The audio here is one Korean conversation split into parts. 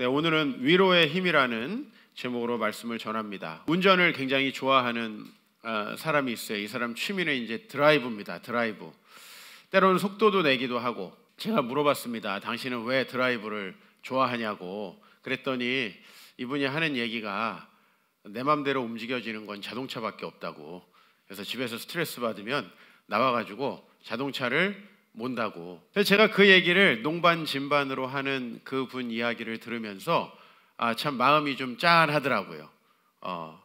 네, 오늘은 위로의 힘이라는 제목으로 말씀을 전합니다. 운전을 굉장히 좋아하는 어, 사람이 있어요. 이 사람 취미는 이제 드라이브입니다. 드라이브. 때로는 속도도 내기도 하고 제가 물어봤습니다. 당신은 왜 드라이브를 좋아하냐고 그랬더니 이분이 하는 얘기가 내 맘대로 움직여지는 건 자동차밖에 없다고. 그래서 집에서 스트레스 받으면 나와가지고 자동차를 몬다고. 제가 그 얘기를 농반 진반으로 하는 그분 이야기를 들으면서 아 참 마음이 좀 짠하더라고요. 어.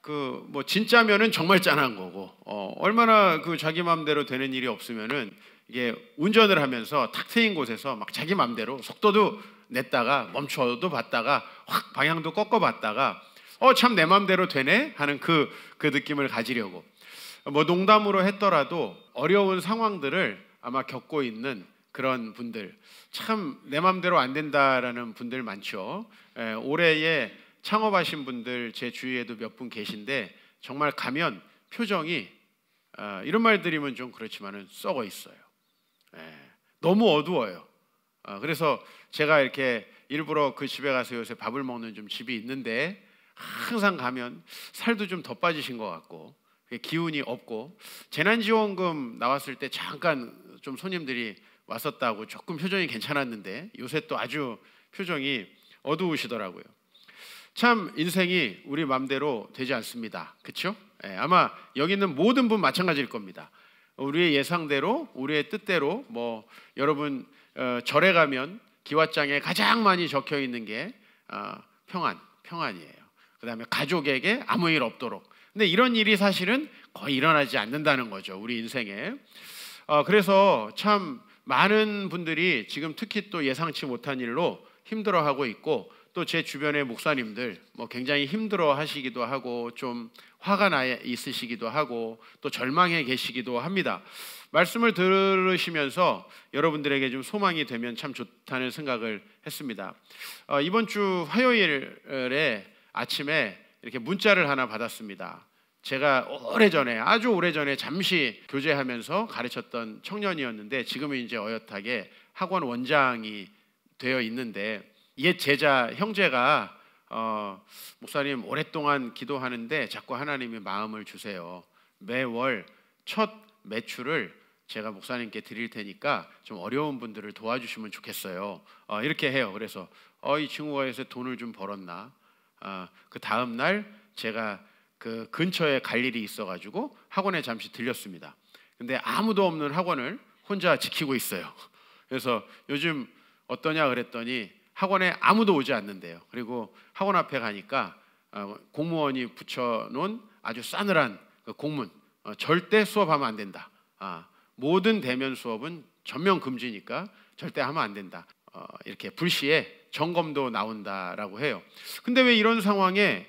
그뭐 진짜면은 정말 짠한 거고 어, 얼마나 그 자기 마음대로 되는 일이 없으면은 이게 운전을 하면서 탁 트인 곳에서 막 자기 마음대로 속도도 냈다가 멈춰도 봤다가 확 방향도 꺾어 봤다가 어 참내 마음대로 되네 하는 그그 그 느낌을 가지려고 뭐 농담으로 했더라도 어려운 상황들을 아마 겪고 있는 그런 분들 참 내 맘대로 안 된다라는 분들 많죠. 에, 예, 올해에 창업하신 분들 제 주위에도 몇 분 계신데 정말 가면 표정이 어, 이런 말 드리면 좀 그렇지만은 썩어 있어요. 에, 예, 너무 어두워요. 어, 그래서 제가 이렇게 일부러 그 집에 가서 요새 밥을 먹는 좀 집이 있는데 항상 가면 살도 좀 더 빠지신 것 같고 기운이 없고 재난지원금 나왔을 때 잠깐 좀 손님들이 왔었다고 조금 표정이 괜찮았는데 요새 또 아주 표정이 어두우시더라고요. 참 인생이 우리 맘대로 되지 않습니다. 그렇죠? 예, 아마 여기 있는 모든 분 마찬가지일 겁니다. 우리의 예상대로, 우리의 뜻대로 뭐 여러분 어, 절에 가면 기왓장에 가장 많이 적혀 있는 게 어, 평안, 평안이에요. 그다음에 가족에게 아무 일 없도록. 근데 이런 일이 사실은 거의 일어나지 않는다는 거죠. 우리 인생에. 어, 그래서 참 많은 분들이 지금 특히 또 예상치 못한 일로 힘들어하고 있고 또 제 주변의 목사님들 뭐 굉장히 힘들어하시기도 하고 좀 화가 나 있으시기도 하고 또 절망해 계시기도 합니다. 말씀을 들으시면서 여러분들에게 좀 소망이 되면 참 좋다는 생각을 했습니다. 어, 이번 주 화요일에 아침에 이렇게 문자를 하나 받았습니다. 제가 오래전에 아주 오래전에 잠시 교제하면서 가르쳤던 청년이었는데 지금은 이제 어엿하게 학원 원장이 되어 있는데 옛 제자 형제가 어, 목사님 오랫동안 기도하는데 자꾸 하나님이 마음을 주세요. 매월 첫 매출을 제가 목사님께 드릴 테니까 좀 어려운 분들을 도와주시면 좋겠어요. 어, 이렇게 해요. 그래서 어, 이 친구가 요새 돈을 좀 벌었나. 어, 그 다음 날 제가 그 근처에 갈 일이 있어가지고 학원에 잠시 들렸습니다. 근데 아무도 없는 학원을 혼자 지키고 있어요. 그래서 요즘 어떠냐 그랬더니 학원에 아무도 오지 않는데요. 그리고 학원 앞에 가니까 어, 공무원이 붙여놓은 아주 싸늘한 그 공문 어, 절대 수업하면 안 된다. 아, 모든 대면 수업은 전면 금지니까 절대 하면 안 된다. 어, 이렇게 불시에 점검도 나온다라고 해요. 근데 왜 이런 상황에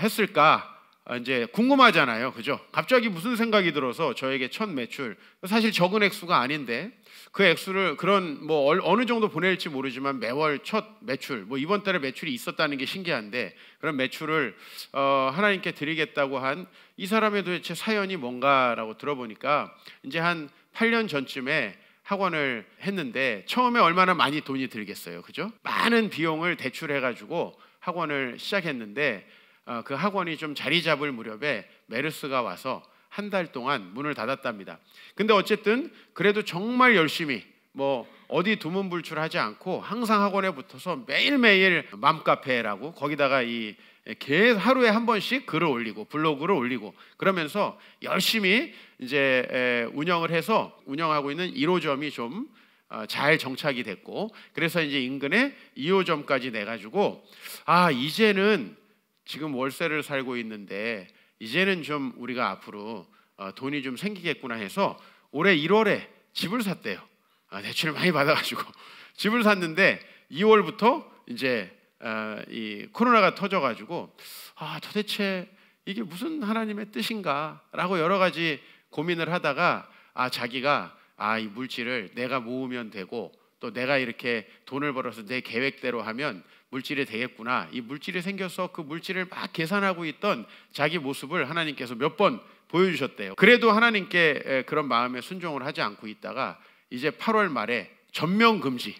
했을까? 어, 이제 궁금하잖아요. 그죠? 갑자기 무슨 생각이 들어서 저에게 첫 매출 사실 적은 액수가 아닌데 그 액수를 그런 뭐 어느 정도 보낼지 모르지만 매월 첫 매출 뭐 이번 달에 매출이 있었다는 게 신기한데 그런 매출을 어, 하나님께 드리겠다고 한 이 사람의 도대체 사연이 뭔가라고 들어보니까 이제 한 8년 전쯤에 학원을 했는데 처음에 얼마나 많이 돈이 들겠어요. 그죠? 많은 비용을 대출해 가지고 학원을 시작했는데 어, 그 학원이 좀 자리 잡을 무렵에 메르스가 와서 한 달 동안 문을 닫았답니다. 근데 어쨌든 그래도 정말 열심히 뭐 어디 두문불출하지 않고 항상 학원에 붙어서 매일매일 맘카페라고 거기다가 이 계속 하루에 한 번씩 글을 올리고 블로그를 올리고 그러면서 열심히 이제 운영을 해서 운영하고 있는 1호점이 좀잘 어, 정착이 됐고 그래서 이제 인근에 2호점까지 내 가지고 아 이제는 지금 월세를 살고 있는데 이제는 좀 우리가 앞으로 어, 돈이 좀 생기겠구나 해서 올해 1월에 집을 샀대요. 아, 대출을 많이 받아가지고 집을 샀는데 2월부터 이제 어, 이 코로나가 터져가지고 아 도대체 이게 무슨 하나님의 뜻인가라고 여러 가지 고민을 하다가 아 자기가 아 이 물질을 내가 모으면 되고 또 내가 이렇게 돈을 벌어서 내 계획대로 하면 물질이 되겠구나. 이 물질이 생겨서 그 물질을 막 계산하고 있던 자기 모습을 하나님께서 몇 번 보여주셨대요. 그래도 하나님께 그런 마음에 순종을 하지 않고 있다가 이제 8월 말에 전면 금지.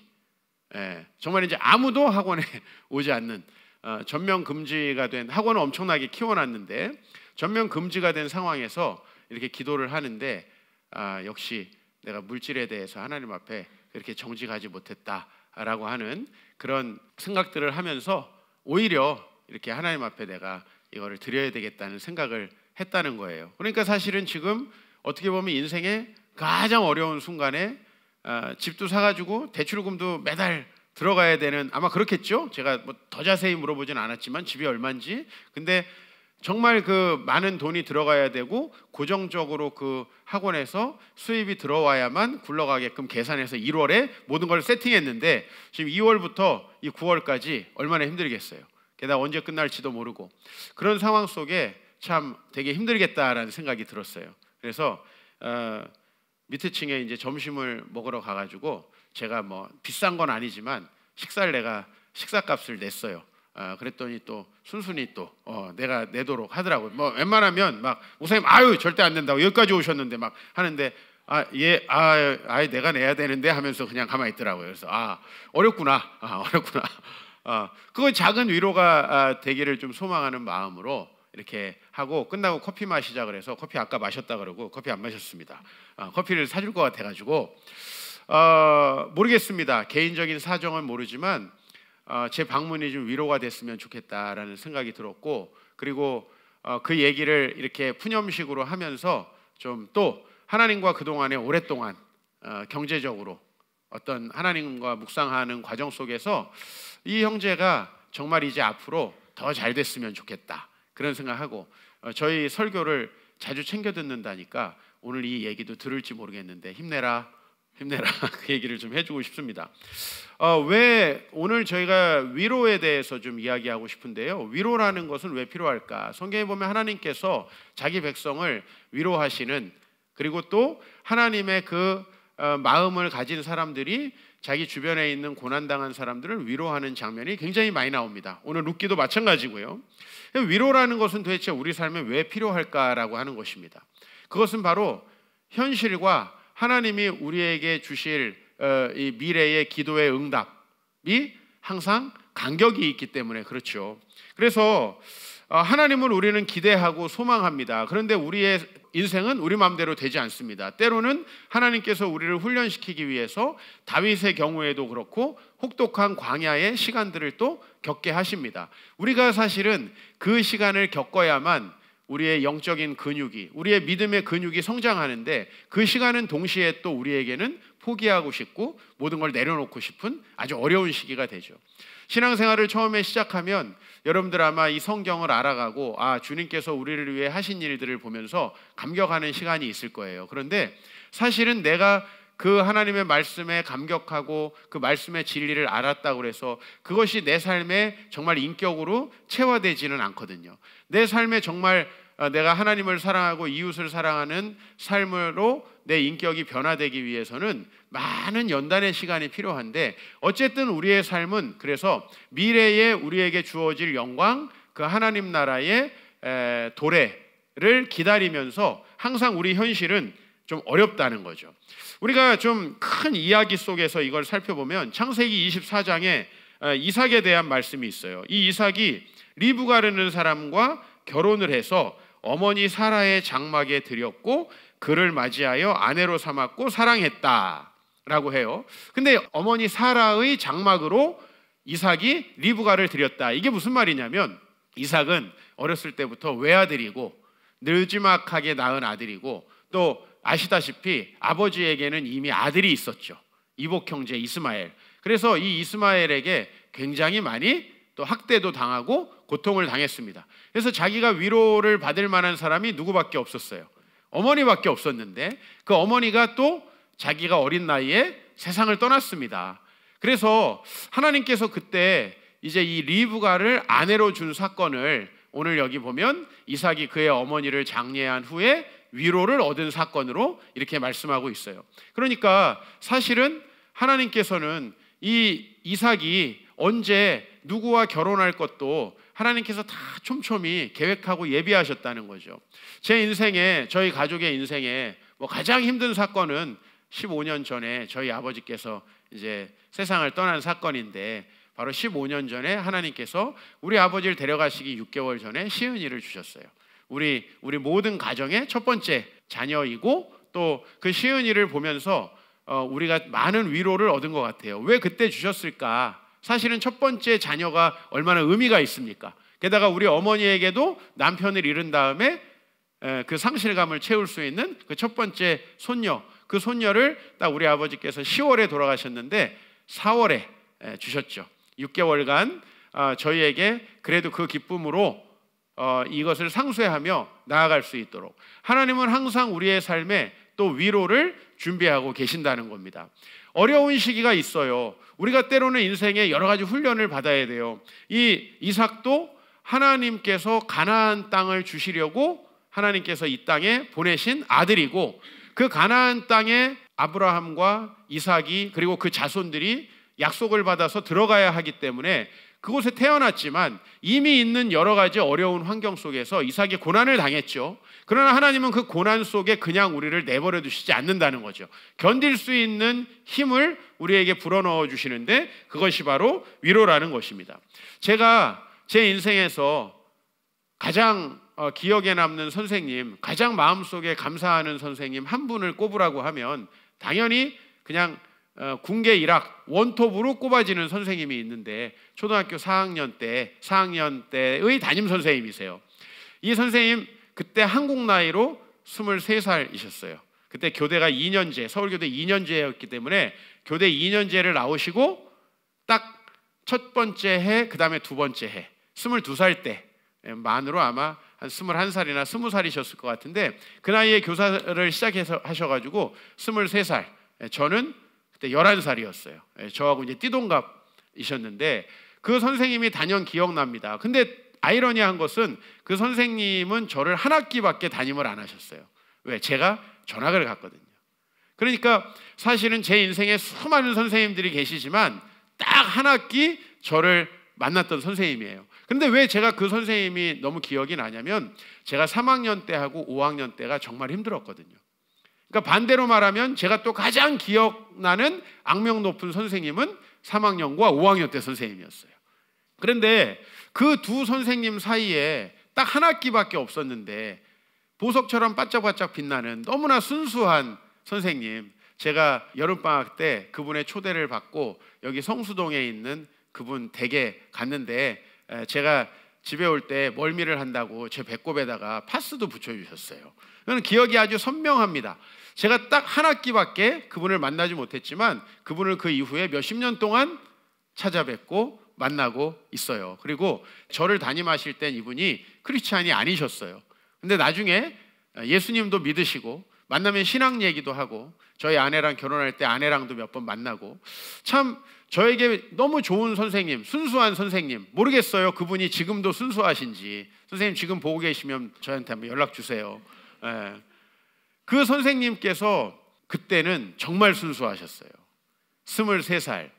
정말 이제 아무도 학원에 오지 않는 어, 전면 금지가 된 학원을 엄청나게 키워놨는데 전면 금지가 된 상황에서 이렇게 기도를 하는데 아, 역시 내가 물질에 대해서 하나님 앞에 그렇게 정직하지 못했다라고 하는 그런 생각들을 하면서 오히려 이렇게 하나님 앞에 내가 이거를 드려야 되겠다는 생각을 했다는 거예요. 그러니까 사실은 지금 어떻게 보면 인생의 가장 어려운 순간에 어, 집도 사가지고 대출금도 매달 들어가야 되는 아마 그렇겠죠. 제가 뭐 더 자세히 물어보진 않았지만 집이 얼마인지 근데 정말 그 많은 돈이 들어가야 되고 고정적으로 그 학원에서 수입이 들어와야만 굴러가게끔 계산해서 1월에 모든 걸 세팅했는데 지금 2월부터 이 9월까지 얼마나 힘들겠어요. 게다가 언제 끝날지도 모르고 그런 상황 속에 참 되게 힘들겠다라는 생각이 들었어요. 그래서 어, 밑에 층에 이제 점심을 먹으러 가가지고 제가 뭐 비싼 건 아니지만 식사를 내가 식사값을 냈어요. 어, 그랬더니 또 순순히 또 어, 내가 내도록 하더라고요. 뭐 웬만하면 막목사 아유 절대 안 된다고 여기까지 오셨는데 막 하는데 아예아 아, 아 내가 내야 되는데 하면서 그냥 가만히 있더라고요. 그래서 아 어렵구나 아 어렵구나 아 어, 그건 작은 위로가 아, 되기를 좀 소망하는 마음으로 이렇게 하고 끝나고 커피 마시자 그래서 커피 아까 마셨다 그러고 커피 안 마셨습니다. 아, 커피를 사줄 것 같아가지고 어, 모르겠습니다. 개인적인 사정은 모르지만. 어, 제 방문이 좀 위로가 됐으면 좋겠다라는 생각이 들었고 그리고 어, 그 얘기를 이렇게 푸념식으로 하면서 좀 또 하나님과 그동안에 오랫동안 어, 경제적으로 어떤 하나님과 묵상하는 과정 속에서 이 형제가 정말 이제 앞으로 더 잘 됐으면 좋겠다 그런 생각하고 저희 설교를 자주 챙겨 듣는다니까 오늘 이 얘기도 들을지 모르겠는데 힘내라 힘내라 그 얘기를 좀 해주고 싶습니다. 어, 왜 오늘 저희가 위로에 대해서 좀 이야기하고 싶은데요. 위로라는 것은 왜 필요할까? 성경에 보면 하나님께서 자기 백성을 위로하시는 그리고 또 하나님의 그 어, 마음을 가진 사람들이 자기 주변에 있는 고난당한 사람들을 위로하는 장면이 굉장히 많이 나옵니다. 오늘 룻기도 마찬가지고요. 위로라는 것은 도대체 우리 삶에 왜 필요할까라고 하는 것입니다. 그것은 바로 현실과 하나님이 우리에게 주실 어, 이 미래의 기도의 응답이 항상 간격이 있기 때문에 그렇죠. 그래서 어, 하나님을 우리는 기대하고 소망합니다. 그런데 우리의 인생은 우리 마음대로 되지 않습니다. 때로는 하나님께서 우리를 훈련시키기 위해서 다윗의 경우에도 그렇고 혹독한 광야의 시간들을 또 겪게 하십니다. 우리가 사실은 그 시간을 겪어야만 우리의 영적인 근육이, 우리의 믿음의 근육이 성장하는데 그 시간은 동시에 또 우리에게는 포기하고 싶고 모든 걸 내려놓고 싶은 아주 어려운 시기가 되죠. 신앙생활을 처음에 시작하면 여러분들 아마 이 성경을 알아가고 아, 주님께서 우리를 위해 하신 일들을 보면서 감격하는 시간이 있을 거예요. 그런데 사실은 내가 그 하나님의 말씀에 감격하고 그 말씀의 진리를 알았다고 그래서 그것이 내 삶에 정말 인격으로 체화되지는 않거든요. 내 삶에 정말 어, 내가 하나님을 사랑하고 이웃을 사랑하는 삶으로 내 인격이 변화되기 위해서는 많은 연단의 시간이 필요한데 어쨌든 우리의 삶은 그래서 미래에 우리에게 주어질 영광 그 하나님 나라의 도래를 기다리면서 항상 우리 현실은 좀 어렵다는 거죠. 우리가 좀 큰 이야기 속에서 이걸 살펴보면 창세기 24장에 어, 이삭에 대한 말씀이 있어요. 이 이삭이 리브가르는 사람과 결혼을 해서 어머니 사라의 장막에 들였고 그를 맞이하여 아내로 삼았고 사랑했다라고 해요. 근데 어머니 사라의 장막으로 이삭이 리브가를 들였다. 이게 무슨 말이냐면 이삭은 어렸을 때부터 외아들이고 늘지막하게 낳은 아들이고 또 아시다시피 아버지에게는 이미 아들이 있었죠. 이복 형제 이스마엘. 그래서 이 이스마엘에게 굉장히 많이 또 학대도 당하고 고통을 당했습니다. 그래서 자기가 위로를 받을 만한 사람이 누구밖에 없었어요. 어머니밖에 없었는데 그 어머니가 또 자기가 어린 나이에 세상을 떠났습니다. 그래서 하나님께서 그때 이제 이 리브가를 아내로 준 사건을 오늘 여기 보면 이삭이 그의 어머니를 장례한 후에 위로를 얻은 사건으로 이렇게 말씀하고 있어요. 그러니까 사실은 하나님께서는 이 이삭이 언제 누구와 결혼할 것도 하나님께서 다 촘촘히 계획하고 예비하셨다는 거죠. 제 인생에 저희 가족의 인생에 뭐 가장 힘든 사건은 15년 전에 저희 아버지께서 이제 세상을 떠난 사건인데 바로 15년 전에 하나님께서 우리 아버지를 데려가시기 6개월 전에 시은이를 주셨어요. 우리 우리 모든 가정의 첫 번째 자녀이고 또 그 시은이를 보면서 어, 우리가 많은 위로를 얻은 것 같아요. 왜 그때 주셨을까? 사실은 첫 번째 자녀가 얼마나 의미가 있습니까? 게다가 우리 어머니에게도 남편을 잃은 다음에 에, 그 상실감을 채울 수 있는 그 첫 번째 손녀, 그 손녀를 딱 우리 아버지께서 10월에 돌아가셨는데 4월에 에, 주셨죠. 6개월간 어, 아, 저희에게 그래도 그 기쁨으로 어, 이것을 상쇄하며 나아갈 수 있도록 하나님은 항상 우리의 삶에 또 위로를 준비하고 계신다는 겁니다. 어려운 시기가 있어요. 우리가 때로는 인생에 여러 가지 훈련을 받아야 돼요. 이 이삭도 하나님께서 가나안 땅을 주시려고 하나님께서 이 땅에 보내신 아들이고 그 가나안 땅에 아브라함과 이삭이 그리고 그 자손들이 약속을 받아서 들어가야 하기 때문에 그곳에 태어났지만 이미 있는 여러 가지 어려운 환경 속에서 이삭이 고난을 당했죠. 그러나 하나님은 그 고난 속에 그냥 우리를 내버려 두시지 않는다는 거죠. 견딜 수 있는 힘을 우리에게 불어넣어 주시는데 그것이 바로 위로라는 것입니다. 제가 제 인생에서 가장 어, 기억에 남는 선생님, 가장 마음속에 감사하는 선생님 한 분을 꼽으라고 하면 당연히 그냥 어, 군계 1학 원톱으로 꼽아지는 선생님이 있는데 초등학교 4학년 때 4학년 때의 담임 선생님이세요. 이 선생님 그때 한국 나이로 23살이셨어요. 그때 교대가 2년제 서울교대 2년제였기 때문에 교대 2년제를 나오시고 딱 첫 번째 해 그다음에 두 번째 해 22살 때 예, 만으로 아마 한 21살이나 20살이셨을 것 같은데 그 나이에 교사를 시작해서 하셔 가지고 23살 예, 저는 그때 11살이었어요. 예, 저하고 이제 띠동갑이셨는데 그 선생님이 단연 기억납니다. 근데 아이러니한 것은 그 선생님은 저를 한 학기밖에 담임을 안 하셨어요. 왜? 제가 전학을 갔거든요. 그러니까 사실은 제 인생에 수많은 선생님들이 계시지만 딱 한 학기 저를 만났던 선생님이에요. 근데 왜 제가 그 선생님이 너무 기억이 나냐면 제가 3학년 때하고 5학년 때가 정말 힘들었거든요. 그러니까 반대로 말하면 제가 또 가장 기억나는 악명 높은 선생님은 3학년과 5학년 때 선생님이었어요. 그런데 그 두 선생님 사이에 딱 한 학기밖에 없었는데 보석처럼 반짝반짝 빛나는 너무나 순수한 선생님. 제가 여름방학 때 그분의 초대를 받고 여기 성수동에 있는 그분 댁에 갔는데 제가 집에 올 때 멀미를 한다고 제 배꼽에다가 파스도 붙여주셨어요. 그는 기억이 아주 선명합니다. 제가 딱 한 학기밖에 그분을 만나지 못했지만 그분을 그 이후에 몇십 년 동안 찾아뵙고 만나고 있어요. 그리고 저를 담임하실 땐 이분이 크리스찬이 아니셨어요. 근데 나중에 예수님도 믿으시고 만나면 신앙 얘기도 하고 저희 아내랑 결혼할 때 아내랑도 몇 번 만나고 참 저에게 너무 좋은 선생님, 순수한 선생님 모르겠어요. 그분이 지금도 순수하신지 선생님 지금 보고 계시면 저한테 한번 연락 주세요. 에. 예. 그 선생님께서 그때는 정말 순수하셨어요. 23살.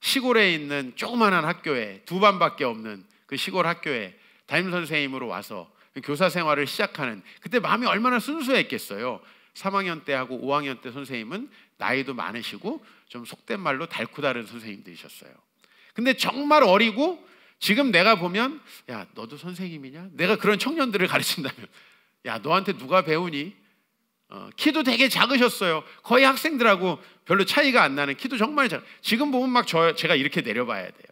시골에 있는 조그만한 학교에 두 반밖에 없는 그 시골 학교에 담임 선생님으로 와서 교사 생활을 시작하는 그때 마음이 얼마나 순수했겠어요. 3학년 때하고 5학년 때 선생님은 나이도 많으시고 좀 속된 말로 달코다른 선생님들이셨어요. 근데 정말 어리고 지금 내가 보면 야 너도 선생님이냐? 내가 그런 청년들을 가르친다면 야 너한테 누가 배우니? 어, 키도 되게 작으셨어요. 거의 학생들하고 별로 차이가 안 나는 키도 정말 작. 지금 보면 막 저 제가 이렇게 내려봐야 돼요.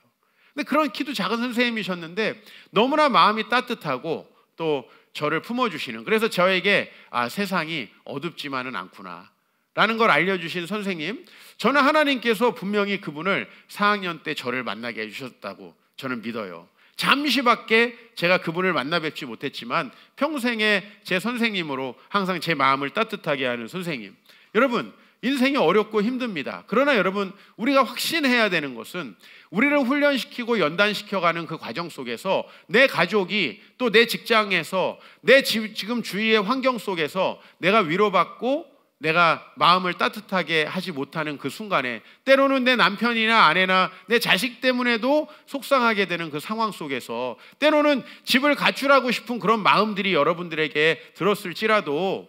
근데 그런 키도 작은 선생님이셨는데 너무나 마음이 따뜻하고 또 저를 품어주시는. 그래서 저에게 아 세상이 어둡지만은 않구나. 라는 걸 알려주신 선생님, 저는 하나님께서 분명히 그분을 4학년 때 저를 만나게 해주셨다고 저는 믿어요. 잠시밖에 제가 그분을 만나 뵙지 못했지만 평생에 제 선생님으로 항상 제 마음을 따뜻하게 하는 선생님. 여러분, 인생이 어렵고 힘듭니다. 그러나 여러분, 우리가 확신해야 되는 것은 우리를 훈련시키고 연단시켜가는 그 과정 속에서 내 가족이 또 내 직장에서 내 지, 금 주위의 환경 속에서 내가 위로받고 내가 마음을 따뜻하게 하지 못하는 그 순간에 때로는 내 남편이나 아내나 내 자식 때문에도 속상하게 되는 그 상황 속에서 때로는 집을 가출하고 싶은 그런 마음들이 여러분들에게 들었을지라도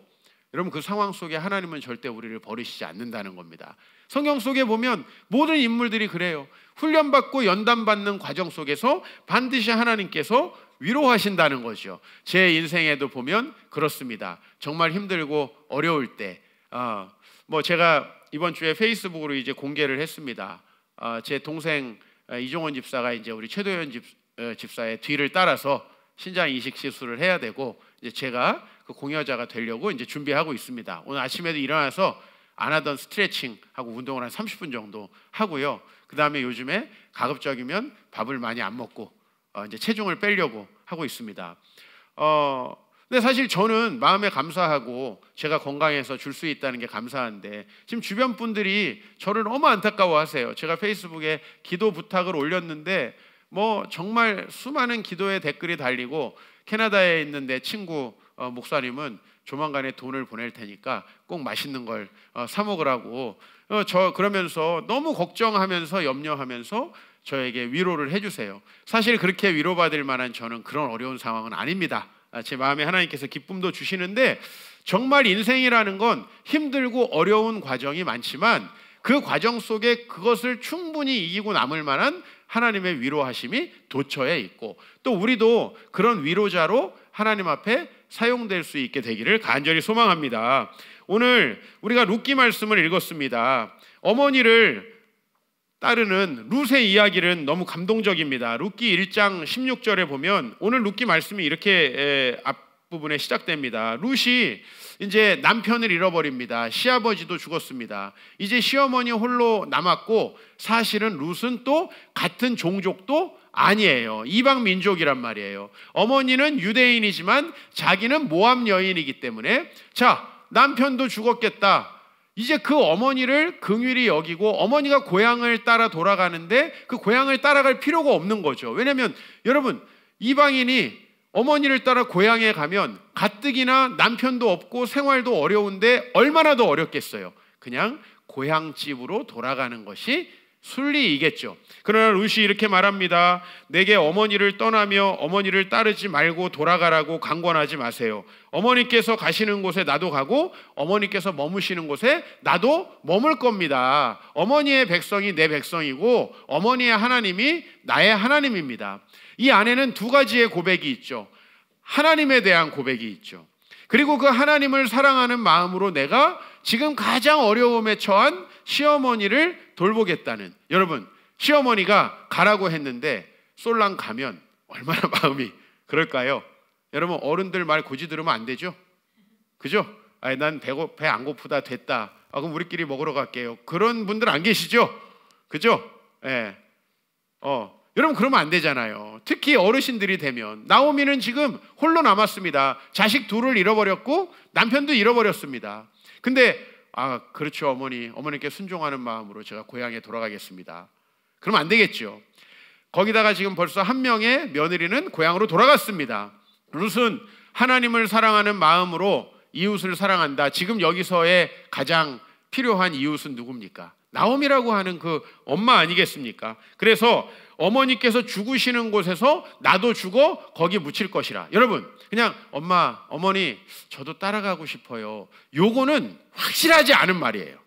여러분 그 상황 속에 하나님은 절대 우리를 버리시지 않는다는 겁니다. 성경 속에 보면 모든 인물들이 그래요. 훈련받고 연단받는 과정 속에서 반드시 하나님께서 위로하신다는 거죠. 제 인생에도 보면 그렇습니다. 정말 힘들고 어려울 때 어, 뭐 제가 이번 주에 페이스북으로 이제 공개를 했습니다. 어, 제 동생 어, 이종원 집사가 이제 우리 최도현 집, 어, 집사의 뒤를 따라서 신장 이식 시술을 해야 되고 이제 제가 그 공여자가 되려고 이제 준비하고 있습니다. 오늘 아침에도 일어나서 안 하던 스트레칭 하고 운동을 한 30분 정도 하고요. 그 다음에 요즘에 가급적이면 밥을 많이 안 먹고 어, 이제 체중을 빼려고 하고 있습니다. 어, 근데 사실 저는 마음에 감사하고 제가 건강해서 줄 수 있다는 게 감사한데 지금 주변 분들이 저를 너무 안타까워하세요. 제가 페이스북에 기도 부탁을 올렸는데 뭐 정말 수많은 기도의 댓글이 달리고 캐나다에 있는 내 친구 어, 목사님은 조만간에 돈을 보낼 테니까 꼭 맛있는 걸사 어, 먹으라고 어, 저 그러면서 너무 걱정하면서 염려하면서 저에게 위로를 해주세요. 사실 그렇게 위로받을 만한 저는 그런 어려운 상황은 아닙니다. 아, 제 마음에 하나님께서 기쁨도 주시는데 정말 인생이라는 건 힘들고 어려운 과정이 많지만 그 과정 속에 그것을 충분히 이기고 남을 만한 하나님의 위로하심이 도처에 있고 또 우리도 그런 위로자로 하나님 앞에 사용될 수 있게 되기를 간절히 소망합니다. 오늘 우리가 룻기 말씀을 읽었습니다. 어머니를 따르는 룻의 이야기는 너무 감동적입니다. 룻기 1장 16절에 보면 오늘 룻기 말씀이 이렇게 앞부분에 시작됩니다. 룻이 이제 남편을 잃어버립니다. 시아버지도 죽었습니다. 이제 시어머니 홀로 남았고 사실은 룻은 또 같은 종족도 아니에요. 이방 민족이란 말이에요. 어머니는 유대인이지만 자기는 모함 여인이기 때문에 자, 남편도 죽었겠다. 이제 그 어머니를 긍휼히 여기고 어머니가 고향을 따라 돌아가는데 그 고향을 따라갈 필요가 없는 거죠. 왜냐하면 여러분 이방인이 어머니를 따라 고향에 가면 가뜩이나 남편도 없고 생활도 어려운데 얼마나 더 어렵겠어요. 그냥 고향집으로 돌아가는 것이 순리이겠죠. 그러나 루시 이렇게 말합니다. 내게 어머니를 떠나며 어머니를 따르지 말고 돌아가라고 강권하지 마세요. 어머니께서 가시는 곳에 나도 가고 어머니께서 머무시는 곳에 나도 머물 겁니다. 어머니의 백성이 내 백성이고 어머니의 하나님이 나의 하나님입니다. 이 안에는 두 가지의 고백이 있죠. 하나님에 대한 고백이 있죠. 그리고 그 하나님을 사랑하는 마음으로 내가 지금 가장 어려움에 처한 시어머니를 돌보겠다는 여러분 시어머니가 가라고 했는데 솔랑 가면 얼마나 마음이 그럴까요? 여러분 어른들 말 굳이 들으면 안 되죠? 그죠? 아니 난 배고 배 안 고프다 됐다. 아 그럼 우리끼리 먹으러 갈게요. 그런 분들 안 계시죠? 그죠? 예. 어 여러분 그러면 안 되잖아요. 특히 어르신들이 되면 나오미는 지금 홀로 남았습니다. 자식 둘을 잃어버렸고 남편도 잃어버렸습니다. 근데 아 그렇죠 어머니 어머니께 순종하는 마음으로 제가 고향에 돌아가겠습니다. 그럼 안 되겠죠. 거기다가 지금 벌써 한 명의 며느리는 고향으로 돌아갔습니다. 룻은 하나님을 사랑하는 마음으로 이웃을 사랑한다. 지금 여기서의 가장 필요한 이웃은 누굽니까? 나옴이라고 하는 그 엄마 아니겠습니까? 그래서 어머니께서 죽으시는 곳에서 나도 죽어 거기 묻힐 것이라. 여러분, 그냥 엄마, 어머니, 저도 따라가고 싶어요. 요거는 확실하지 않은 말이에요.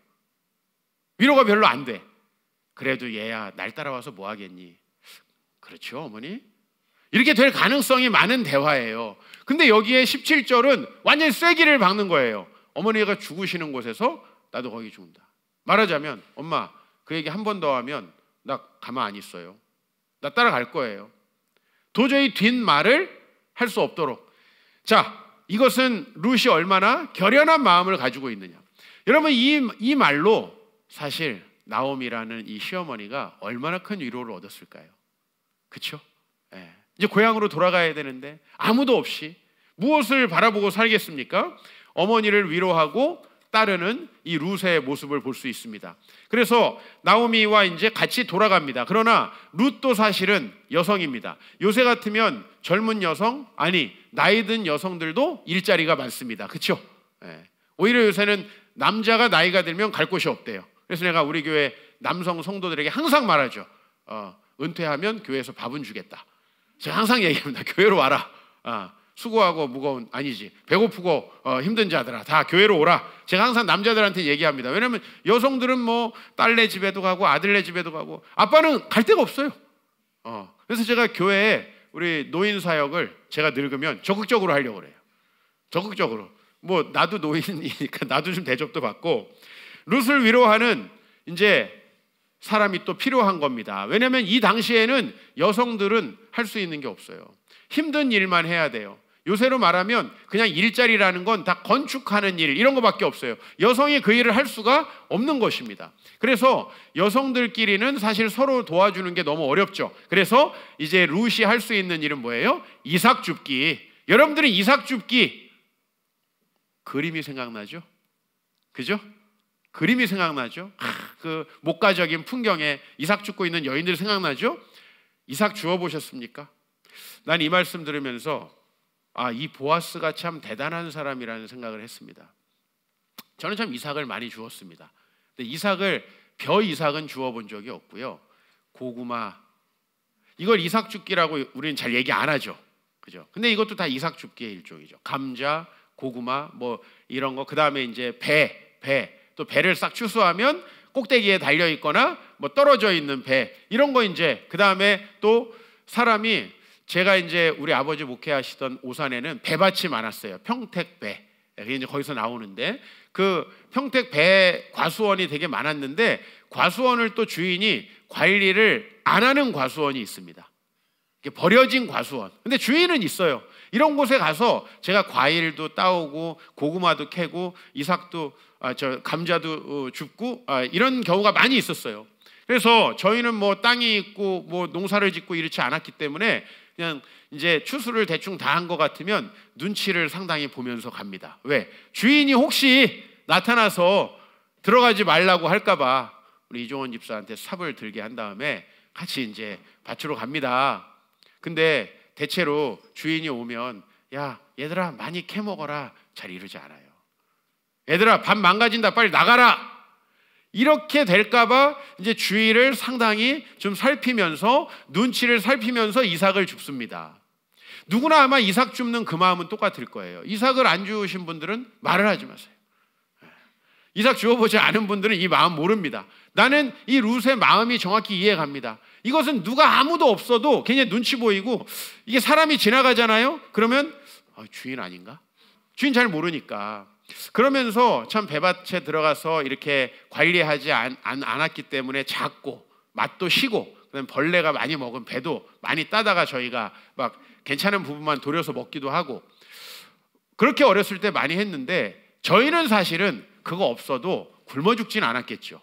위로가 별로 안 돼. 그래도 얘야, 날 따라와서 뭐 하겠니? 그렇죠, 어머니? 이렇게 될 가능성이 많은 대화예요. 근데 여기에 17절은 완전히 쐐기를 박는 거예요. 어머니가 죽으시는 곳에서 나도 거기 죽는다. 말하자면, 엄마, 그 얘기 한 번 더 하면 나 가만 안 있어요. 나 따라갈 거예요. 도저히 뒷말을 할 수 없도록. 자, 이것은 루시 얼마나 결연한 마음을 가지고 있느냐. 여러분, 이, 이 말로 사실 나옴이라는 이 시어머니가 얼마나 큰 위로를 얻었을까요? 그쵸? 예. 이제 고향으로 돌아가야 되는데 아무도 없이 무엇을 바라보고 살겠습니까? 어머니를 위로하고 따르는 이 루세의 모습을 볼 수 있습니다. 그래서 나오미와 이제 같이 돌아갑니다. 그러나 룻도 사실은 여성입니다. 요새 같으면 젊은 여성 아니 나이 든 여성들도 일자리가 많습니다. 그렇죠? 예. 오히려 요새는 남자가 나이가 들면 갈 곳이 없대요. 그래서 내가 우리 교회 남성 성도들에게 항상 말하죠. 어, 은퇴하면 교회에서 밥은 주겠다. 제가 항상 얘기합니다. 교회로 와라. 어, 수고하고 무거운 아니지 배고프고 어, 힘든 자들아 다 교회로 오라 제가 항상 남자들한테 얘기합니다 왜냐하면 여성들은 뭐 딸네 집에도 가고 아들네 집에도 가고 아빠는 갈 데가 없어요 어, 그래서 제가 교회에 우리 노인 사역을 제가 늙으면 적극적으로 하려고 그래요 적극적으로 뭐 나도 노인이니까 나도 좀 대접도 받고 룻을 위로하는 이제 사람이 또 필요한 겁니다 왜냐하면 이 당시에는 여성들은 할 수 있는 게 없어요 힘든 일만 해야 돼요. 요새로 말하면 그냥 일자리라는 건 다 건축하는 일 이런 거밖에 없어요. 여성이 그 일을 할 수가 없는 것입니다. 그래서 여성들끼리는 사실 서로 도와주는 게 너무 어렵죠. 그래서 이제 루시 할 수 있는 일은 뭐예요? 이삭 줍기. 여러분들은 이삭 줍기 그림이 생각나죠? 그죠? 그림이 생각나죠? 그 목가적인 풍경에 이삭 줍고 있는 여인들 생각나죠? 이삭 주워 보셨습니까? 난 이 말씀 들으면서 아, 이 보아스가 참 대단한 사람이라는 생각을 했습니다. 저는 참 이삭을 많이 주었습니다. 근데 이삭을 벼 이삭은 주어 본 적이 없고요. 고구마 이걸 이삭 죽기라고 우리는 잘 얘기 안 하죠. 그죠? 근데 이것도 다 이삭 죽기의 일종이죠. 감자, 고구마 뭐 이런 거 그다음에 이제 배, 배. 또 배를 싹 추수하면 꼭대기에 달려 있거나 뭐 떨어져 있는 배 이런 거 이제 그다음에 또 사람이 제가 이제 우리 아버지 목회하시던 오산에는 배밭이 많았어요. 평택배. 그게 이제 거기서 나오는데 그 평택배 과수원이 되게 많았는데 과수원을 또 주인이 관리를 안 하는 과수원이 있습니다. 버려진 과수원. 근데 주인은 있어요. 이런 곳에 가서 제가 과일도 따오고 고구마도 캐고 이삭도 아, 저 감자도 어, 줍고 아, 이런 경우가 많이 있었어요. 그래서 저희는 뭐 땅이 있고 뭐 농사를 짓고 이렇지 않았기 때문에 그냥 이제 추수를 대충 다 한 것 같으면 눈치를 상당히 보면서 갑니다. 왜? 주인이 혹시 나타나서 들어가지 말라고 할까봐 우리 이종원 집사한테 삽을 들게 한 다음에 같이 이제 밭으로 갑니다. 근데 대체로 주인이 오면 야 얘들아 많이 캐먹어라 잘 이러지 않아요. 얘들아 밥 망가진다 빨리 나가라 이렇게 될까봐 이제 주위를 상당히 좀 살피면서 눈치를 살피면서 이삭을 줍습니다. 누구나 아마 이삭 줍는 그 마음은 똑같을 거예요. 이삭을 안주신 분들은 말을 하지 마세요. 예. 이삭 주어보지 않은 분들은 이 마음 모릅니다. 나는 이 룻의 마음이 정확히 이해갑니다. 이것은 누가 아무도 없어도 굉장히 눈치 보이고 이게 사람이 지나가잖아요? 그러면 아, 주인 아닌가? 주인 잘 모르니까 그러면서 참 배밭에 들어가서 이렇게 관리하지 않, 않, 않았기 때문에 작고 맛도 시고 그다음 벌레가 많이 먹은 배도 많이 따다가 저희가 막 괜찮은 부분만 돌려서 먹기도 하고 그렇게 어렸을 때 많이 했는데 저희는 사실은 그거 없어도 굶어 죽진 않았겠죠.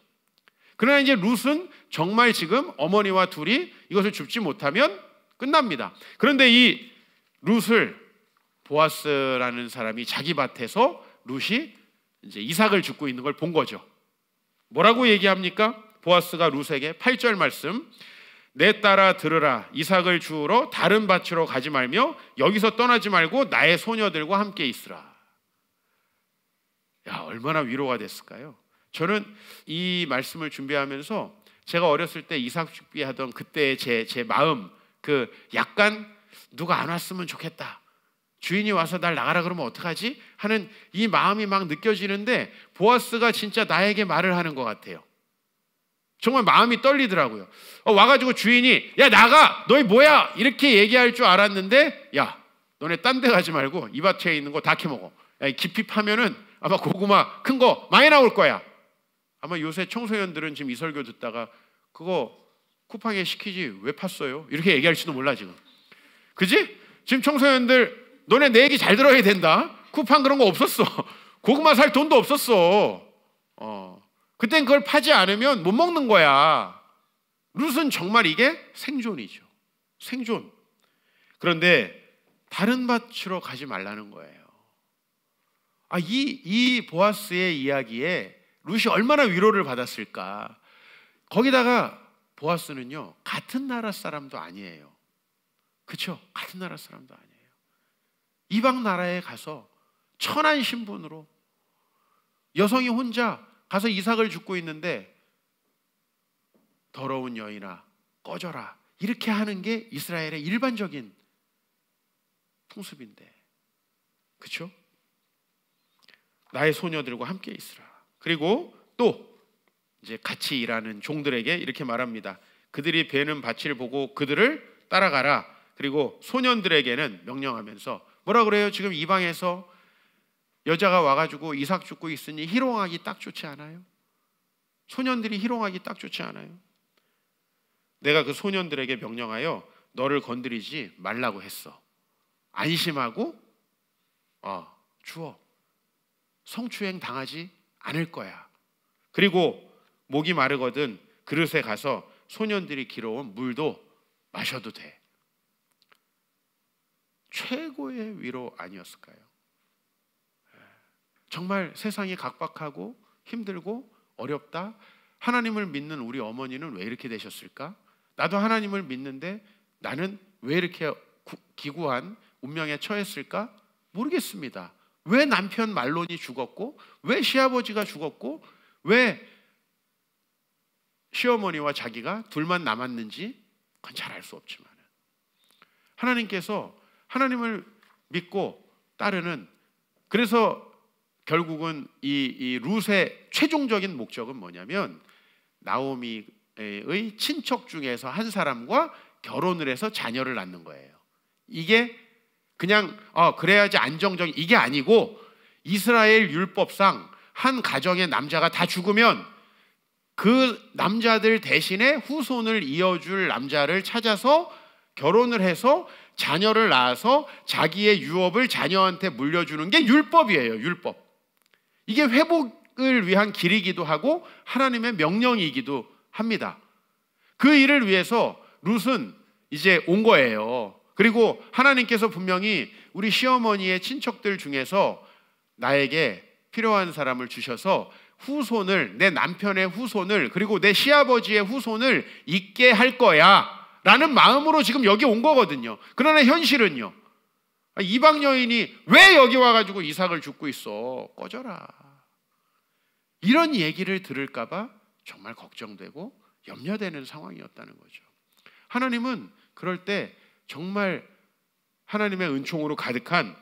그러나 이제 룻은 정말 지금 어머니와 둘이 이것을 줍지 못하면 끝납니다. 그런데 이 룻을 보아스라는 사람이 자기 밭에서 룻이 이제 이삭을 죽고 있는 걸 본 거죠. 뭐라고 얘기합니까? 보아스가 룻에게 8절 말씀 내 따라 들으라 이삭을 주우러 다른 밭으로 가지 말며 여기서 떠나지 말고 나의 소녀들과 함께 있으라. 야, 얼마나 위로가 됐을까요? 저는 이 말씀을 준비하면서 제가 어렸을 때 이삭 죽비 하던 그때의 제, 제 마음 그 약간 누가 안 왔으면 좋겠다 주인이 와서 날 나가라 그러면 어떡하지? 하는 이 마음이 막 느껴지는데 보아스가 진짜 나에게 말을 하는 것 같아요. 정말 마음이 떨리더라고요. 어, 와가지고 주인이 야 나가 너희 뭐야 이렇게 얘기할 줄 알았는데 야 너네 딴 데 가지 말고 이 밭에 있는 거다 캐먹어. 깊이 파면은 아마 고구마 큰 거 많이 나올 거야. 아마 요새 청소년들은 지금 이 설교 듣다가 그거 쿠팡에 시키지 왜 팠어요? 이렇게 얘기할지도 몰라 지금. 그지? 지금 청소년들 너네 내 얘기 잘 들어야 된다. 쿠팡 그런 거 없었어. 고구마 살 돈도 없었어. 어. 그땐 그걸 파지 않으면 못 먹는 거야. 룻은 정말 이게 생존이죠. 생존. 그런데 다른 밭으로 가지 말라는 거예요. 아, 이, 이 보아스의 이야기에 룻이 얼마나 위로를 받았을까. 거기다가 보아스는요, 같은 나라 사람도 아니에요. 그쵸? 같은 나라 사람도 아니에요. 이방 나라에 가서 천한 신분으로 여성이 혼자 가서 이삭을 죽고 있는데 더러운 여인아 꺼져라 이렇게 하는 게 이스라엘의 일반적인 풍습인데 그렇죠? 나의 소녀들과 함께 있으라 그리고 또 이제 같이 일하는 종들에게 이렇게 말합니다 그들이 베는 밭을 보고 그들을 따라가라 그리고 소년들에게는 명령하면서 뭐라 그래요? 지금 이방에서 여자가 와가지고 이삭 죽고 있으니 희롱하기 딱 좋지 않아요? 소년들이 희롱하기 딱 좋지 않아요? 내가 그 소년들에게 명령하여 너를 건드리지 말라고 했어. 안심하고 어, 주어 성추행 당하지 않을 거야. 그리고 목이 마르거든 그릇에 가서 소년들이 길어온 물도 마셔도 돼. 최고의 위로 아니었을까요? 정말 세상이 각박하고 힘들고 어렵다. 하나님을 믿는 우리 어머니는 왜 이렇게 되셨을까? 나도 하나님을 믿는데 나는 왜 이렇게 기구한 운명에 처했을까? 모르겠습니다. 왜 남편 말론이 죽었고, 왜 시아버지가 죽었고, 왜 시어머니와 자기가 둘만 남았는지 그건 잘 알 수 없지만 하나님께서 하나님을 믿고 따르는 그래서 결국은 이, 이 룻의 최종적인 목적은 뭐냐면 나오미의 친척 중에서 한 사람과 결혼을 해서 자녀를 낳는 거예요. 이게 그냥 어, 그래야지 안정적 이게 아니고 이스라엘 율법상 한 가정의 남자가 다 죽으면 그 남자들 대신에 후손을 이어줄 남자를 찾아서 결혼을 해서 자녀를 낳아서 자기의 유업을 자녀한테 물려주는 게 율법이에요. 율법. 이게 회복을 위한 길이기도 하고 하나님의 명령이기도 합니다. 그 일을 위해서 룻은 이제 온 거예요. 그리고 하나님께서 분명히 우리 시어머니의 친척들 중에서 나에게 필요한 사람을 주셔서 후손을 내 남편의 후손을 그리고 내 시아버지의 후손을 있게 할 거야. 라는 마음으로 지금 여기 온 거거든요. 그러나 현실은요. 아, 이방 여인이 왜 여기 와가지고 이삭을 죽고 있어? 꺼져라. 이런 얘기를 들을까봐 정말 걱정되고 염려되는 상황이었다는 거죠. 하나님은 그럴 때 정말 하나님의 은총으로 가득한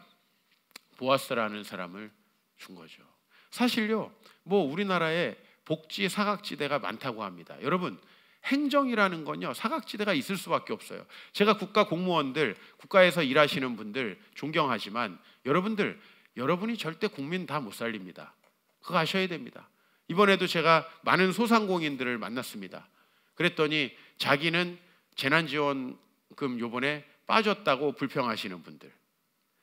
보아스라는 사람을 준 거죠. 사실요, 뭐 우리나라에 복지 사각지대가 많다고 합니다. 여러분, 행정이라는 건요 사각지대가 있을 수밖에 없어요. 제가 국가 공무원들, 국가에서 일하시는 분들 존경하지만 여러분들 여러분이 절대 국민 다 못 살립니다. 그거 아셔야 됩니다. 이번에도 제가 많은 소상공인들을 만났습니다. 그랬더니 자기는 재난지원금 요번에 빠졌다고 불평하시는 분들.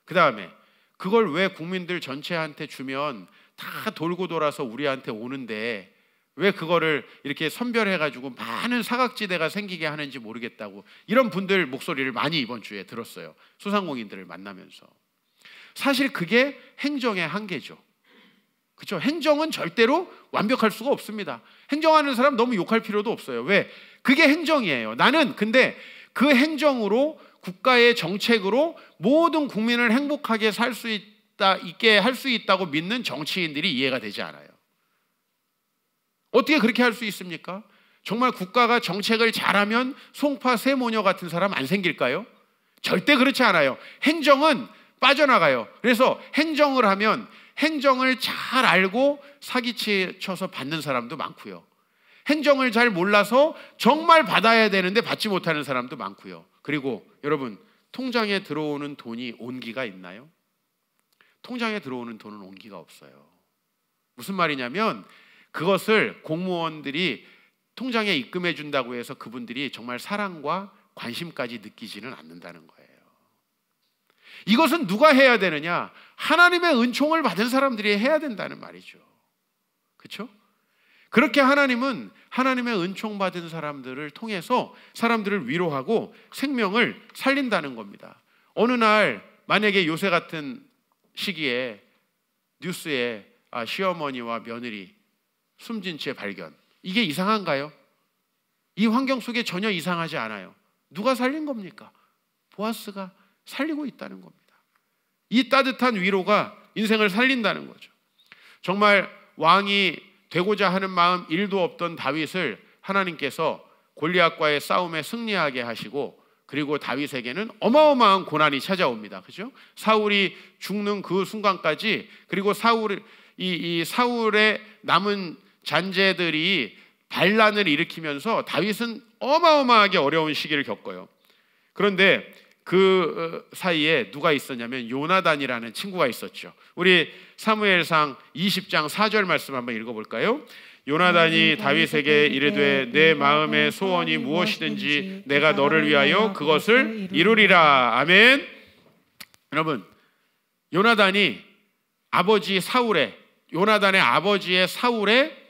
그 다음에 그걸 왜 국민들 전체한테 주면 다 돌고 돌아서 우리한테 오는데 왜 그거를 이렇게 선별해가지고 많은 사각지대가 생기게 하는지 모르겠다고 이런 분들 목소리를 많이 이번 주에 들었어요. 소상공인들을 만나면서. 사실 그게 행정의 한계죠. 그렇죠? 행정은 절대로 완벽할 수가 없습니다. 행정하는 사람 너무 욕할 필요도 없어요. 왜? 그게 행정이에요. 나는 근데 그 행정으로 국가의 정책으로 모든 국민을 행복하게 살 수 있다 있게 할 수 있다고 믿는 정치인들이 이해가 되지 않아요. 어떻게 그렇게 할 수 있습니까? 정말 국가가 정책을 잘하면 송파 세모녀 같은 사람 안 생길까요? 절대 그렇지 않아요. 행정은 빠져나가요. 그래서 행정을 하면 행정을 잘 알고 사기치쳐서 받는 사람도 많고요. 행정을 잘 몰라서 정말 받아야 되는데 받지 못하는 사람도 많고요. 그리고 여러분, 통장에 들어오는 돈이 온기가 있나요? 통장에 들어오는 돈은 온기가 없어요. 무슨 말이냐면 그것을 공무원들이 통장에 입금해 준다고 해서 그분들이 정말 사랑과 관심까지 느끼지는 않는다는 거예요. 이것은 누가 해야 되느냐? 하나님의 은총을 받은 사람들이 해야 된다는 말이죠. 그렇죠? 그렇게 하나님은 하나님의 은총 받은 사람들을 통해서 사람들을 위로하고 생명을 살린다는 겁니다. 어느 날 만약에 요새 같은 시기에 뉴스에 아, 시어머니와 며느리 숨진 채 발견. 이게 이상한가요? 이 환경 속에 전혀 이상하지 않아요. 누가 살린 겁니까? 보아스가 살리고 있다는 겁니다. 이 따뜻한 위로가 인생을 살린다는 거죠. 정말 왕이 되고자 하는 마음 일도 없던 다윗을 하나님께서 골리앗과의 싸움에 승리하게 하시고 그리고 다윗에게는 어마어마한 고난이 찾아옵니다. 그죠? 사울이 죽는 그 순간까지 그리고 사울 이, 이 사울의 남은 잔재들이 반란을 일으키면서 다윗은 어마어마하게 어려운 시기를 겪어요. 그런데 그 어, 사이에 누가 있었냐면 요나단이라는 친구가 있었죠. 우리 사무엘상 20장 4절 말씀 한번 읽어볼까요? 요나단이 다윗에게 이르되 내 마음의 소원이 무엇이든지 내가 너를 위하여 그것을 이루리라. 아멘. 여러분, 요나단이 아버지 사울의 요나단의 아버지의 사울의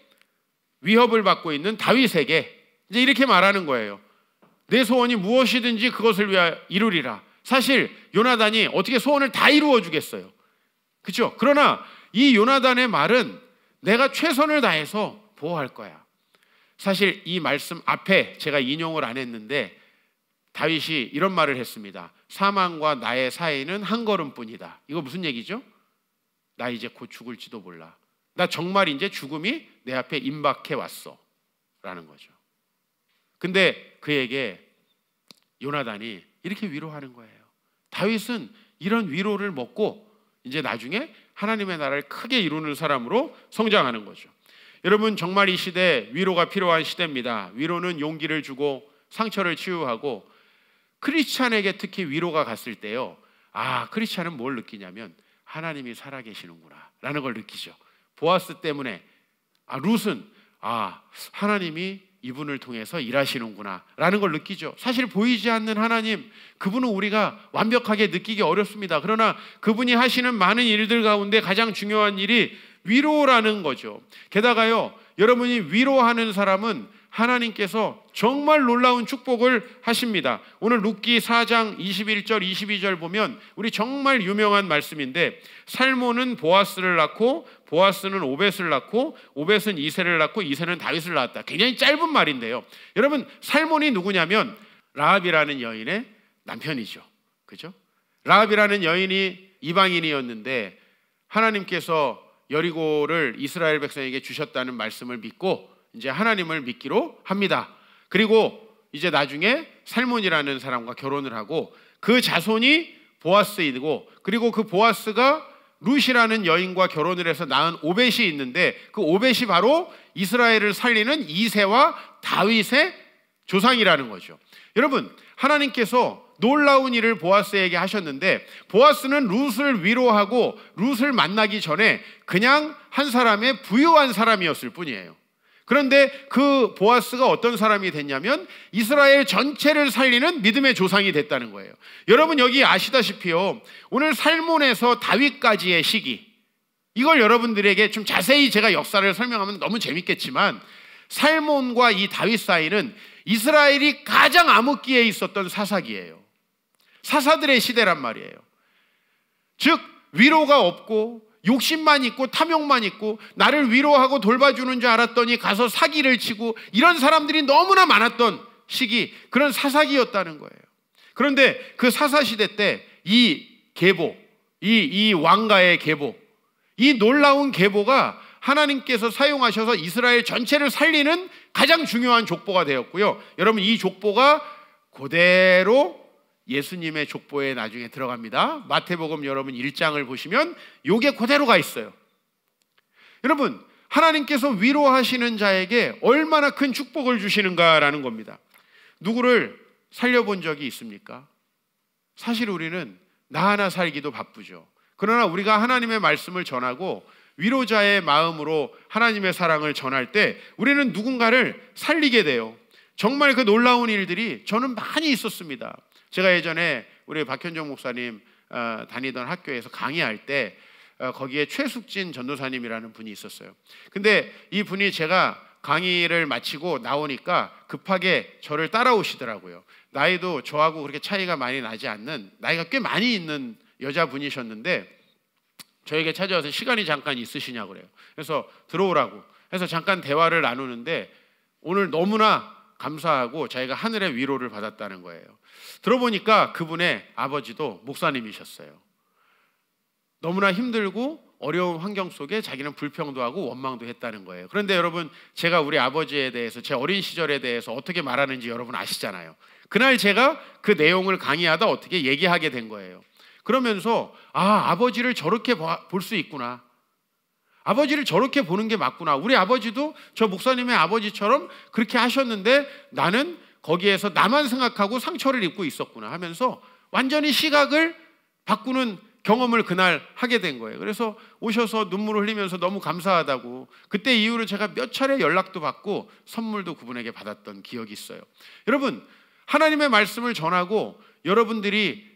위협을 받고 있는 다윗에게 이제 이렇게 말하는 거예요. 내 소원이 무엇이든지 그것을 위하여 이루리라. 사실 요나단이 어떻게 소원을 다 이루어 주겠어요. 그렇죠? 그러나 이 요나단의 말은 내가 최선을 다해서 보호할 거야. 사실 이 말씀 앞에 제가 인용을 안 했는데 다윗이 이런 말을 했습니다. 사망과 나의 사이는 한 걸음뿐이다. 이거 무슨 얘기죠? 나 이제 곧 죽을지도 몰라. 나 정말 이제 죽음이 내 앞에 임박해 왔어. 라는 거죠. 근데 그에게 요나단이 이렇게 위로하는 거예요. 다윗은 이런 위로를 먹고 이제 나중에 하나님의 나라를 크게 이루는 사람으로 성장하는 거죠. 여러분 정말 이 시대 위로가 필요한 시대입니다. 위로는 용기를 주고 상처를 치유하고 크리스찬에게 특히 위로가 갔을 때요. 아, 크리스찬은 뭘 느끼냐면 하나님이 살아계시는구나 라는 걸 느끼죠. 보아스 때문에 아, 룻은 아, 하나님이 이분을 통해서 일하시는구나 라는 걸 느끼죠. 사실 보이지 않는 하나님, 그분은 우리가 완벽하게 느끼기 어렵습니다. 그러나 그분이 하시는 많은 일들 가운데 가장 중요한 일이 위로라는 거죠. 게다가요, 여러분이 위로하는 사람은 하나님께서 정말 놀라운 축복을 하십니다. 오늘 룻기 4장 21절 22절 보면 우리 정말 유명한 말씀인데 살몬은 보아스를 낳고 보아스는 오벳을 낳고 오벳은 이세를 낳고 이세는 다윗을 낳았다. 굉장히 짧은 말인데요. 여러분 살몬이 누구냐면 라합이라는 여인의 남편이죠. 그죠? 라합이라는 여인이 이방인이었는데 하나님께서 여리고를 이스라엘 백성에게 주셨다는 말씀을 믿고 이제 하나님을 믿기로 합니다. 그리고 이제 나중에 살몬이라는 사람과 결혼을 하고 그 자손이 보아스이고 그리고 그 보아스가 루시라는 여인과 결혼을 해서 낳은 오벳이 있는데 그 오벳이 바로 이스라엘을 살리는 이세와 다윗의 조상이라는 거죠. 여러분, 하나님께서 놀라운 일을 보아스에게 하셨는데 보아스는 루스를 위로하고 루스를 만나기 전에 그냥 한 사람의 부유한 사람이었을 뿐이에요. 그런데 그 보아스가 어떤 사람이 됐냐면 이스라엘 전체를 살리는 믿음의 조상이 됐다는 거예요. 여러분 여기 아시다시피요. 오늘 살몬에서 다윗까지의 시기. 이걸 여러분들에게 좀 자세히 제가 역사를 설명하면 너무 재밌겠지만 살몬과 이 다윗 사이는 이스라엘이 가장 암흑기에 있었던 사사기예요. 사사들의 시대란 말이에요. 즉 위로가 없고 욕심만 있고 탐욕만 있고 나를 위로하고 돌봐주는 줄 알았더니 가서 사기를 치고 이런 사람들이 너무나 많았던 시기 그런 사사기였다는 거예요. 그런데 그 사사 시대 때 이 계보 이 이 왕가의 계보 이 놀라운 계보가 하나님께서 사용하셔서 이스라엘 전체를 살리는 가장 중요한 족보가 되었고요. 여러분 이 족보가 그대로 예수님의 족보에 나중에 들어갑니다. 마태복음 여러분 1장을 보시면 요게 그대로 가 있어요. 여러분, 하나님께서 위로하시는 자에게 얼마나 큰 축복을 주시는가라는 겁니다. 누구를 살려본 적이 있습니까? 사실 우리는 나 하나 살기도 바쁘죠. 그러나 우리가 하나님의 말씀을 전하고 위로자의 마음으로 하나님의 사랑을 전할 때 우리는 누군가를 살리게 돼요. 정말 그 놀라운 일들이 저는 많이 있었습니다. 제가 예전에 우리 박현정 목사님 어, 다니던 학교에서 강의할 때 어, 거기에 최숙진 전도사님이라는 분이 있었어요. 근데 이 분이 제가 강의를 마치고 나오니까 급하게 저를 따라오시더라고요. 나이도 저하고 그렇게 차이가 많이 나지 않는 나이가 꽤 많이 있는 여자분이셨는데 저에게 찾아와서 시간이 잠깐 있으시냐 고 그래요. 그래서 들어오라고 해서 잠깐 대화를 나누는데 오늘 너무나 감사하고 자기가 하늘의 위로를 받았다는 거예요. 들어보니까 그분의 아버지도 목사님이셨어요. 너무나 힘들고 어려운 환경 속에 자기는 불평도 하고 원망도 했다는 거예요. 그런데 여러분, 제가 우리 아버지에 대해서 제 어린 시절에 대해서 어떻게 말하는지 여러분 아시잖아요. 그날 제가 그 내용을 강의하다 어떻게 얘기하게 된 거예요. 그러면서 아, 아버지를 저렇게 볼 수 있구나. 아버지를 저렇게 보는 게 맞구나. 우리 아버지도 저 목사님의 아버지처럼 그렇게 하셨는데 나는 거기에서 나만 생각하고 상처를 입고 있었구나 하면서 완전히 시각을 바꾸는 경험을 그날 하게 된 거예요. 그래서 오셔서 눈물 흘리면서 너무 감사하다고 그때 이후로 제가 몇 차례 연락도 받고 선물도 그분에게 받았던 기억이 있어요. 여러분, 하나님의 말씀을 전하고 여러분들이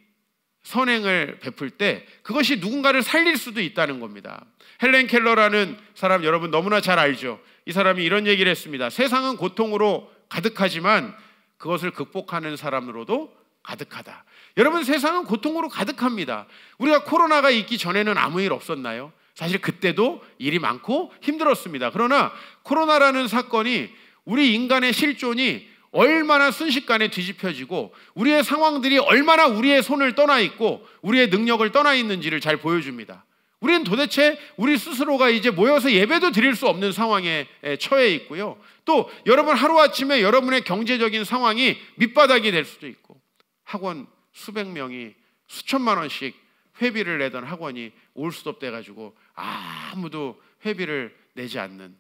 선행을 베풀 때 그것이 누군가를 살릴 수도 있다는 겁니다. 헬렌 켈러라는 사람 여러분 너무나 잘 알죠. 이 사람이 이런 얘기를 했습니다. 세상은 고통으로 가득하지만 그것을 극복하는 사람으로도 가득하다. 여러분 세상은 고통으로 가득합니다. 우리가 코로나가 있기 전에는 아무 일 없었나요? 사실 그때도 일이 많고 힘들었습니다. 그러나 코로나라는 사건이 우리 인간의 실존이 얼마나 순식간에 뒤집혀지고 우리의 상황들이 얼마나 우리의 손을 떠나 있고 우리의 능력을 떠나 있는지를 잘 보여줍니다. 우리는 도대체 우리 스스로가 이제 모여서 예배도 드릴 수 없는 상황에 처해 있고요. 또 여러분 하루아침에 여러분의 경제적인 상황이 밑바닥이 될 수도 있고 학원 수백 명이 수천만 원씩 회비를 내던 학원이 올 수도 없대 가지고 아무도 회비를 내지 않는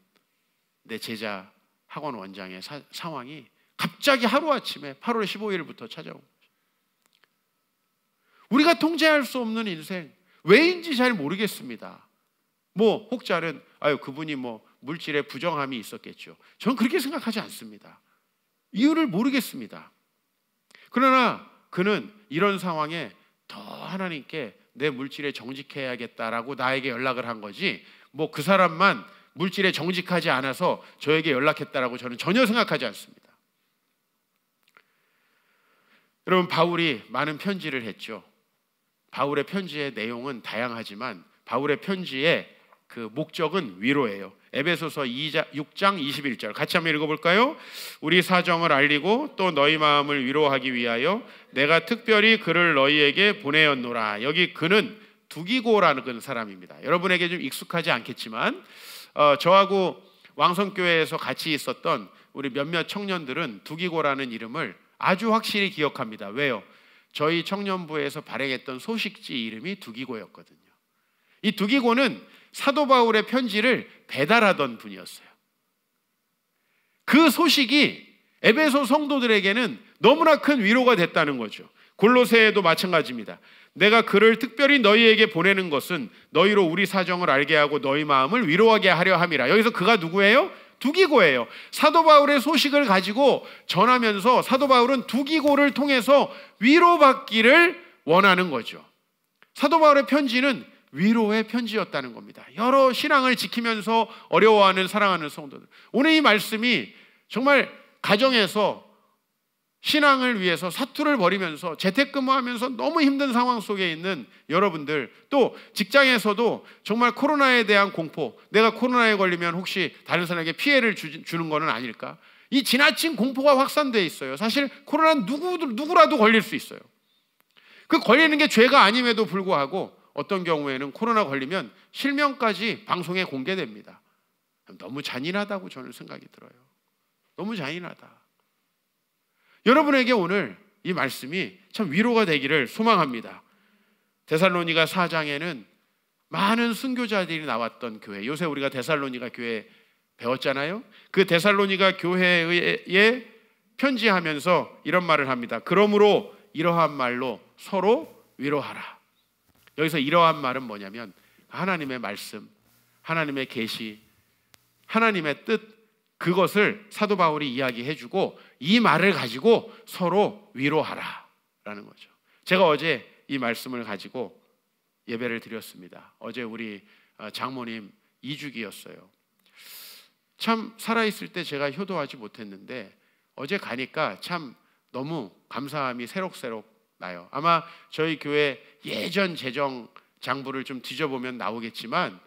내 제자 학원 원장의 사, 상황이 갑자기 하루아침에 8월 15일부터 찾아온 거죠. 우리가 통제할 수 없는 인생 왜인지 잘 모르겠습니다. 뭐 혹자는 아유 그분이 뭐 물질에 부정함이 있었겠죠. 전 그렇게 생각하지 않습니다. 이유를 모르겠습니다. 그러나 그는 이런 상황에 더 하나님께 내 물질에 정직해야겠다라고 나에게 연락을 한 거지. 뭐 그 사람만 물질에 정직하지 않아서 저에게 연락했다라고 저는 전혀 생각하지 않습니다. 여러분 바울이 많은 편지를 했죠. 바울의 편지의 내용은 다양하지만 바울의 편지의 그 목적은 위로예요. 에베소서 2장, 6장 21절 같이 한번 읽어볼까요? 우리 사정을 알리고 또 너희 마음을 위로하기 위하여 내가 특별히 그를 너희에게 보내었노라. 여기 그는 두기고라는 사람입니다. 여러분에게 좀 익숙하지 않겠지만 어, 저하고 왕성교회에서 같이 있었던 우리 몇몇 청년들은 두기고라는 이름을 아주 확실히 기억합니다. 왜요? 저희 청년부에서 발행했던 소식지 이름이 두기고였거든요. 이 두기고는 사도 바울의 편지를 배달하던 분이었어요. 그 소식이 에베소 성도들에게는 너무나 큰 위로가 됐다는 거죠. 골로새에도 마찬가지입니다. 내가 그를 특별히 너희에게 보내는 것은 너희로 우리 사정을 알게 하고 너희 마음을 위로하게 하려 함이라. 여기서 그가 누구예요? 두기고예요. 사도 바울의 소식을 가지고 전하면서 사도 바울은 두기고를 통해서 위로받기를 원하는 거죠. 사도 바울의 편지는 위로의 편지였다는 겁니다. 여러 신앙을 지키면서 어려워하는 사랑하는 성도들. 오늘 이 말씀이 정말 가정에서 신앙을 위해서 사투를 벌이면서 재택근무하면서 너무 힘든 상황 속에 있는 여러분들 또 직장에서도 정말 코로나에 대한 공포 내가 코로나에 걸리면 혹시 다른 사람에게 피해를 주, 주는 것은 아닐까 이 지나친 공포가 확산돼 있어요 사실 코로나는 누구, 누구라도 걸릴 수 있어요 그 걸리는 게 죄가 아님에도 불구하고 어떤 경우에는 코로나 걸리면 실명까지 방송에 공개됩니다 너무 잔인하다고 저는 생각이 들어요 너무 잔인하다 여러분에게 오늘 이 말씀이 참 위로가 되기를 소망합니다. 데살로니가 4장에는 많은 순교자들이 나왔던 교회. 요새 우리가 데살로니가 교회 배웠잖아요. 그 데살로니가 교회에 편지하면서 이런 말을 합니다. 그러므로 이러한 말로 서로 위로하라. 여기서 이러한 말은 뭐냐면 하나님의 말씀, 하나님의 계시, 하나님의 뜻 그것을 사도 바울이 이야기해 주고 이 말을 가지고 서로 위로하라라는 거죠. 제가 어제 이 말씀을 가지고 예배를 드렸습니다. 어제 우리 어, 장모님 이주기였어요. 참 살아있을 때 제가 효도하지 못했는데 어제 가니까 참 너무 감사함이 새록새록 나요. 아마 저희 교회 예전 재정 장부를 좀 뒤져보면 나오겠지만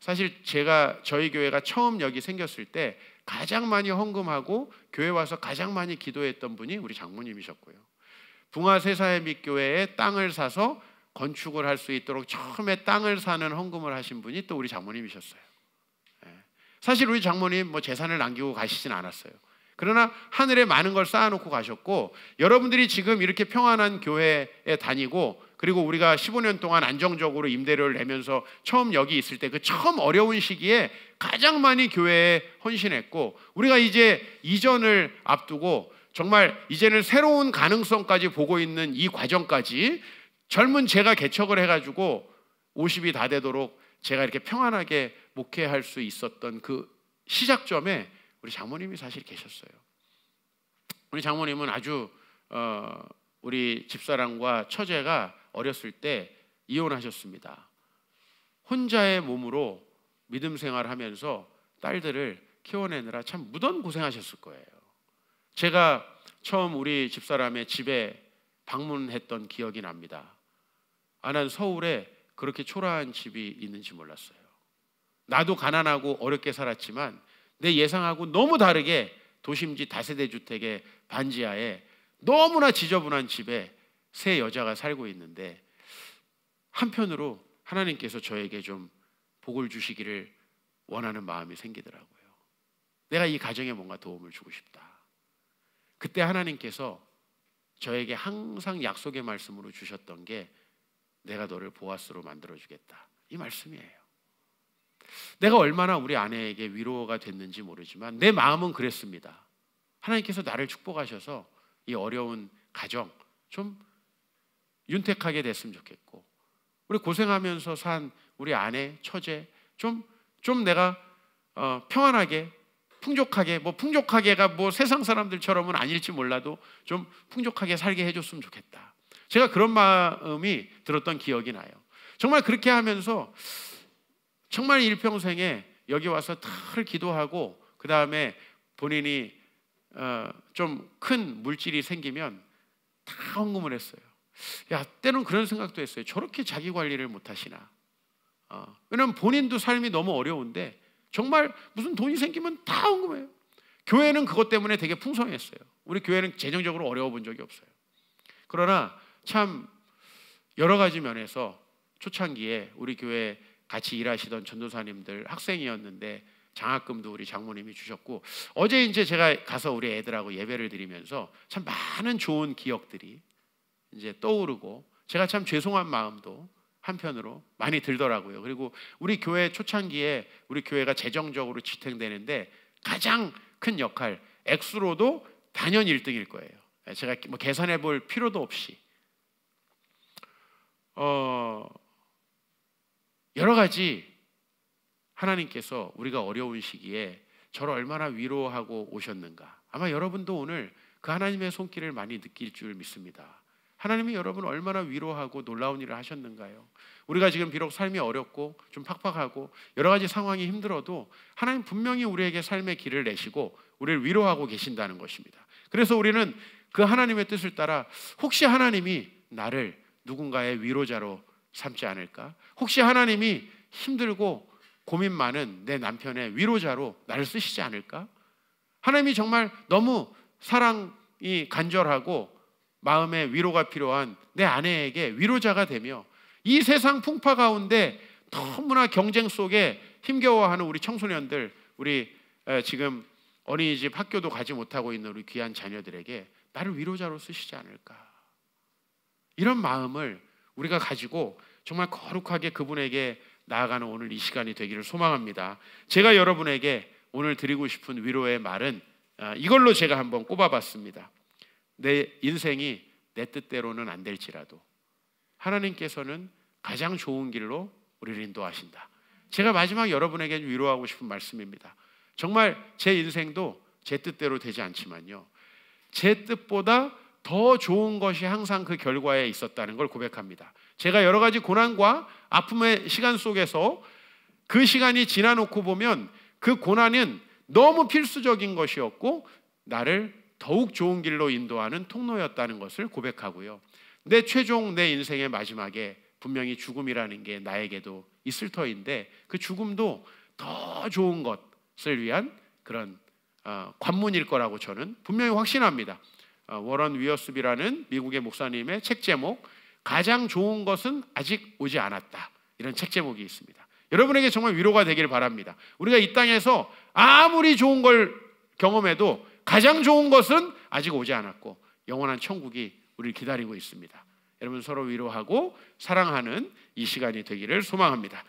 사실 제가 저희 교회가 처음 여기 생겼을 때 가장 많이 헌금하고 교회 와서 가장 많이 기도했던 분이 우리 장모님이셨고요. 붕화 세사의밑교회에 땅을 사서 건축을 할 수 있도록 처음에 땅을 사는 헌금을 하신 분이 또 우리 장모님이셨어요. 예. 사실 우리 장모님 뭐 재산을 남기고 가시진 않았어요. 그러나 하늘에 많은 걸 쌓아놓고 가셨고 여러분들이 지금 이렇게 평안한 교회에 다니고 그리고 우리가 15년 동안 안정적으로 임대료를 내면서 처음 여기 있을 때 그 처음 어려운 시기에 가장 많이 교회에 헌신했고 우리가 이제 이전을 앞두고 정말 이제는 새로운 가능성까지 보고 있는 이 과정까지 젊은 제가 개척을 해가지고 50이 다 되도록 제가 이렇게 평안하게 목회할 수 있었던 그 시작점에 우리 장모님이 사실 계셨어요. 우리 장모님은 아주 어, 우리 집사람과 처제가 어렸을 때 이혼하셨습니다. 혼자의 몸으로 믿음 생활하면서 딸들을 키워내느라 참 무던 고생하셨을 거예요. 제가 처음 우리 집사람의 집에 방문했던 기억이 납니다. 아, 난 서울에 그렇게 초라한 집이 있는지 몰랐어요. 나도 가난하고 어렵게 살았지만 내 예상하고 너무 다르게 도심지 다세대 주택의 반지하에 너무나 지저분한 집에 세 여자가 살고 있는데 한편으로 하나님께서 저에게 좀 복을 주시기를 원하는 마음이 생기더라고요. 내가 이 가정에 뭔가 도움을 주고 싶다. 그때 하나님께서 저에게 항상 약속의 말씀으로 주셨던 게 내가 너를 보아스로 만들어 주겠다. 이 말씀이에요. 내가 얼마나 우리 아내에게 위로가 됐는지 모르지만 내 마음은 그랬습니다. 하나님께서 나를 축복하셔서 이 어려운 가정 좀 윤택하게 됐으면 좋겠고 우리 고생하면서 산 우리 아내, 처제 좀 좀 내가 어, 평안하게 풍족하게 뭐 풍족하게가 뭐 세상 사람들처럼은 아닐지 몰라도 좀 풍족하게 살게 해줬으면 좋겠다. 제가 그런 마음이 들었던 기억이 나요. 정말 그렇게 하면서 정말 일평생에 여기 와서 다를 기도하고 그 다음에 본인이 어, 좀큰 물질이 생기면 다 헌금을 했어요. 야, 때는 그런 생각도 했어요. 저렇게 자기 관리를 못 하시나. 어, 왜냐면 본인도 삶이 너무 어려운데 정말 무슨 돈이 생기면 다 언급해요. 교회는 그것 때문에 되게 풍성했어요. 우리 교회는 재정적으로 어려워 본 적이 없어요. 그러나 참 여러 가지 면에서 초창기에 우리 교회 같이 일하시던 전도사님들 학생이었는데 장학금도 우리 장모님이 주셨고 어제 이제 제가 가서 우리 애들하고 예배를 드리면서 참 많은 좋은 기억들이 이제 떠오르고 제가 참 죄송한 마음도 한편으로 많이 들더라고요. 그리고 우리 교회 초창기에 우리 교회가 재정적으로 지탱되는데 가장 큰 역할 액수로도 단연 1등일 거예요. 예, 제가 뭐 계산해 볼 필요도 없이 어 여러 가지 하나님께서 우리가 어려운 시기에 저를 얼마나 위로하고 오셨는가. 아마 여러분도 오늘 그 하나님의 손길을 많이 느낄 줄 믿습니다. 하나님이 여러분을 얼마나 위로하고 놀라운 일을 하셨는가요? 우리가 지금 비록 삶이 어렵고 좀 팍팍하고 여러 가지 상황이 힘들어도 하나님 분명히 우리에게 삶의 길을 내시고 우리를 위로하고 계신다는 것입니다. 그래서 우리는 그 하나님의 뜻을 따라 혹시 하나님이 나를 누군가의 위로자로 삼지 않을까? 혹시 하나님이 힘들고 고민 많은 내 남편의 위로자로 나를 쓰시지 않을까? 하나님이 정말 너무 사랑이 간절하고 마음의 위로가 필요한 내 아내에게 위로자가 되며 이 세상 풍파 가운데 너무나 경쟁 속에 힘겨워하는 우리 청소년들, 우리 지금 어린이집 학교도 가지 못하고 있는 우리 귀한 자녀들에게 나를 위로자로 쓰시지 않을까. 이런 마음을 우리가 가지고 정말 거룩하게 그분에게 나아가는 오늘 이 시간이 되기를 소망합니다. 제가 여러분에게 오늘 드리고 싶은 위로의 말은 어, 이걸로 제가 한번 꼽아봤습니다. 내 인생이 내 뜻대로는 안 될지라도 하나님께서는 가장 좋은 길로 우리를 인도하신다. 제가 마지막 여러분에게 위로하고 싶은 말씀입니다. 정말 제 인생도 제 뜻대로 되지 않지만요. 제 뜻보다 더 좋은 것이 항상 그 결과에 있었다는 걸 고백합니다. 제가 여러 가지 고난과 아픔의 시간 속에서 그 시간이 지나놓고 보면 그 고난은 너무 필수적인 것이었고 나를 더욱 좋은 길로 인도하는 통로였다는 것을 고백하고요. 내 최종 내 인생의 마지막에 분명히 죽음이라는 게 나에게도 있을 터인데 그 죽음도 더 좋은 것을 위한 그런 어, 관문일 거라고 저는 분명히 확신합니다. 어, 워런 위어스비라는 미국의 목사님의 책 제목 가장 좋은 것은 아직 오지 않았다 이런 책 제목이 있습니다. 여러분에게 정말 위로가 되길 바랍니다. 우리가 이 땅에서 아무리 좋은 걸 경험해도 가장 좋은 것은 아직 오지 않았고 영원한 천국이 우리를 기다리고 있습니다. 여러분 서로 위로하고 사랑하는 이 시간이 되기를 소망합니다.